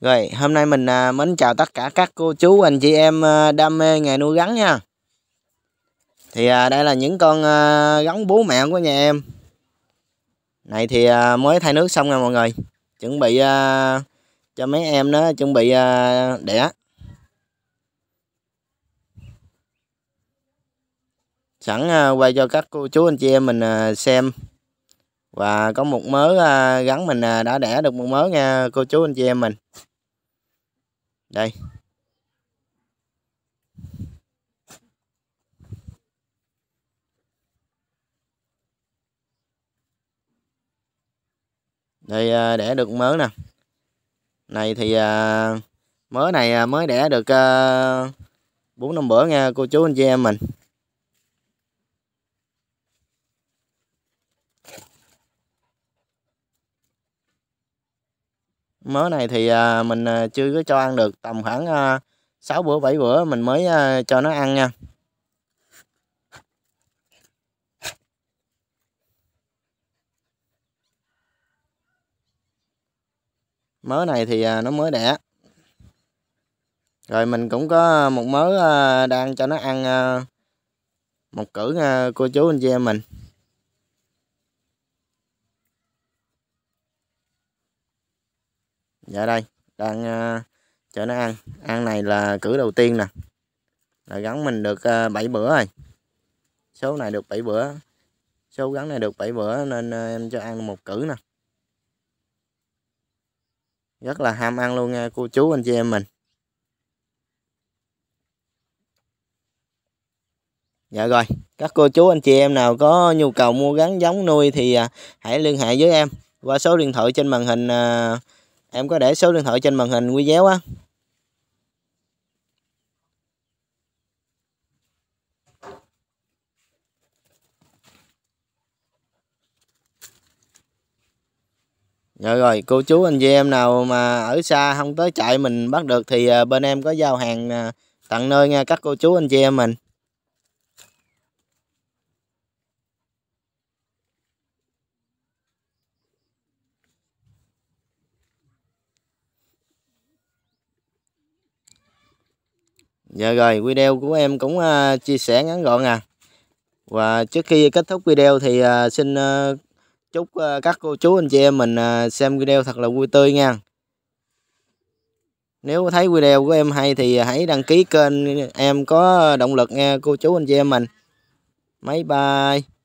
Rồi, hôm nay mình à, mến chào tất cả các cô chú, anh chị em à, đam mê nghề nuôi rắn nha. Thì à, đây là những con à, bố mẹ của nhà em. Này thì mới thay nước xong rồi mọi người. Chuẩn bị cho mấy em nó chuẩn bị đẻ. Sẵn quay cho các cô chú, anh chị em mình xem. Và có một mớ à, mình đã đẻ được một mớ nha cô chú, anh chị em mình đây đây à, đẻ được mớ nè này thì à, mớ này à, mới đẻ được bốn năm bữa nha cô chú anh chị em mình mớ này thì à, mình à, chưa có cho ăn được tầm khoảng 6 à, bữa 7 bữa mình mới cho nó ăn nha mớ này thì nó mới đẻ rồi mình cũng có một mớ đang cho nó ăn một cử cô chú anh chị em mình dạ đây đang uh, cho nó ăn ăn này là cử đầu tiên nè là gắn mình được uh, ờ, 7 bữa rồi số này được 7 bữa số gắn này được 7 bữa nên uh, em cho ăn một cử nè rất là ham ăn luôn nha cô chú anh chị em mình Dạ rồi, các cô chú anh chị em nào có nhu cầu mua gắn giống nuôi thì hãy liên hệ với em qua số điện thoại trên màn hình em có để số điện thoại trên màn hình video á Rồi dạ rồi, cô chú anh chị em nào mà ở xa không tới chạy mình bắt được thì à, bên em có giao hàng à, tặng nơi nha các cô chú anh chị em mình. Dạ rồi video của em cũng uh, chia sẻ ngắn gọn à Và trước khi kết thúc video thì uh, xin uh, chúc uh, các cô chú anh chị em mình uh, xem video thật là vui tươi nha Nếu thấy video của em hay thì hãy đăng ký kênh em có động lực nghe cô chú anh chị em mình Máy bye